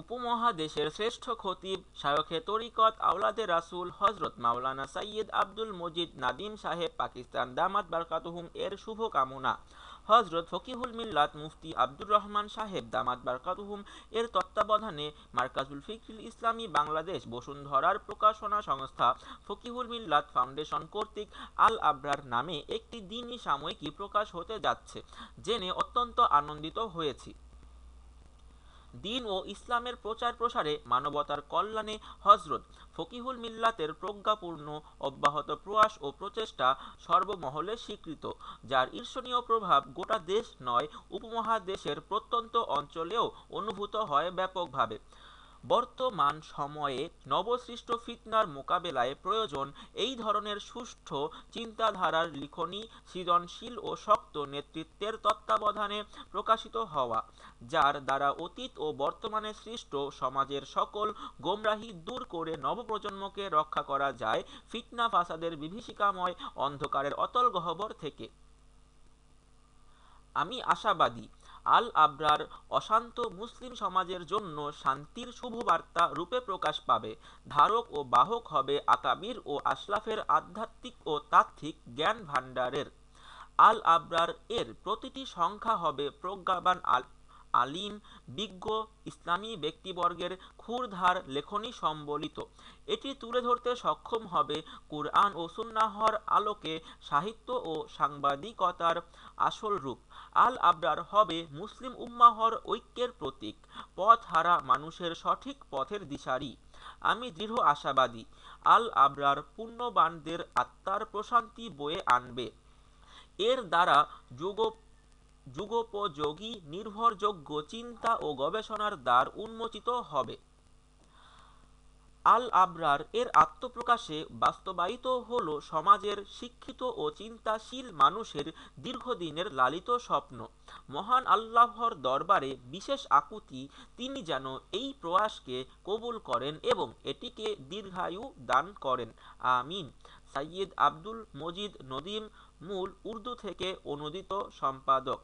উপমহাদেশের শ্রেষ্ঠ খতিব শায়খে তরিকত আওলাদে রাসুল হজরত মাওলানা সাইয়দ আব্দুল মজিদ নাদিম সাহেব পাকিস্তান দামাত বারকাতহুম এর শুভকামনা হজরত ফকিহুল মিল্লাত মুফতি আব্দুর রহমান সাহেব দামাত বারকাতুহুম এর তত্ত্বাবধানে মার্কাজুল ফিকিল ইসলামী বাংলাদেশ বসুন্ধরার প্রকাশনা সংস্থা ফকিহুল মিল্লাত ফাউন্ডেশন কর্তৃক আল আবরার নামে একটি দিনই সাময়িকী প্রকাশ হতে যাচ্ছে জেনে অত্যন্ত আনন্দিত হয়েছি দিন ও ইসলামের প্রচার প্রসারে মানবতার কল্যাণে হজরত ফকিহুল মিল্লাতের প্রজ্ঞাপূর্ণ অব্যাহত প্রয়াস ও প্রচেষ্টা সর্বমহলে স্বীকৃত যার ঈর্ষণীয় প্রভাব গোটা দেশ নয় উপমহাদেশের প্রত্যন্ত অঞ্চলেও অনুভূত হয় ব্যাপকভাবে বর্তমান সময়ে নবসৃষ্ট ফিতনার মোকাবেলায় প্রয়োজন এই ধরনের সুষ্ঠু চিন্তাধারার লিখনী সৃজনশীল ও শক্ত নেতৃত্বের তত্ত্বাবধানে প্রকাশিত হওয়া যার দ্বারা অতীত ও বর্তমানে সৃষ্ট সমাজের সকল গোমরাহি দূর করে নবপ্রজন্মকে রক্ষা করা যায় ফিতনা ফাসাদের বিভীষিকাময় অন্ধকারের অতল গহ্বর থেকে আমি আশাবাদী আল আবরার অশান্ত মুসলিম সমাজের জন্য শান্তির শুভবার্তা রূপে প্রকাশ পাবে ধারক ও বাহক হবে আকামির ও আশলাফের আধ্যাত্মিক ও তাত্ত্বিক জ্ঞান ভাণ্ডারের আল আবরার এর প্রতিটি সংখ্যা হবে প্রজ্ঞাবান আল আলিম বিজ্ঞ ইসলামী ব্যক্তিবর্গের ক্ষুরধার লেখনী সম্বলিত এটি তুলে ধরতে সক্ষম হবে কুরআন ও সুন্নাহর আলোকে সাহিত্য ও সাংবাদিকতার আসল রূপ আল আবরার হবে মুসলিম উম্মাহর ঐক্যের প্রতীক পথ হারা মানুষের সঠিক পথের দিশারি আমি দৃঢ় আশাবাদী আল আবরার পুণ্যবানদের আত্মার প্রশান্তি বয়ে আনবে এর দ্বারা যুগ যুগোপযোগী নির্ভরযোগ্য চিন্তা ও গবেষণার দ্বার উন্মোচিত হবে আল আবরার এর আত্মপ্রকাশে বাস্তবায়িত হল সমাজের শিক্ষিত ও চিন্তাশীল মানুষের দীর্ঘদিনের লালিত স্বপ্ন মহান আল্লাহর দরবারে বিশেষ আকুতি তিনি যেন এই প্রয়াসকে কবুল করেন এবং এটিকে দীর্ঘায়ু দান করেন আমিন সাইয়েদ আব্দুল মজিদ নদীম মূল উর্দু থেকে অনুদিত সম্পাদক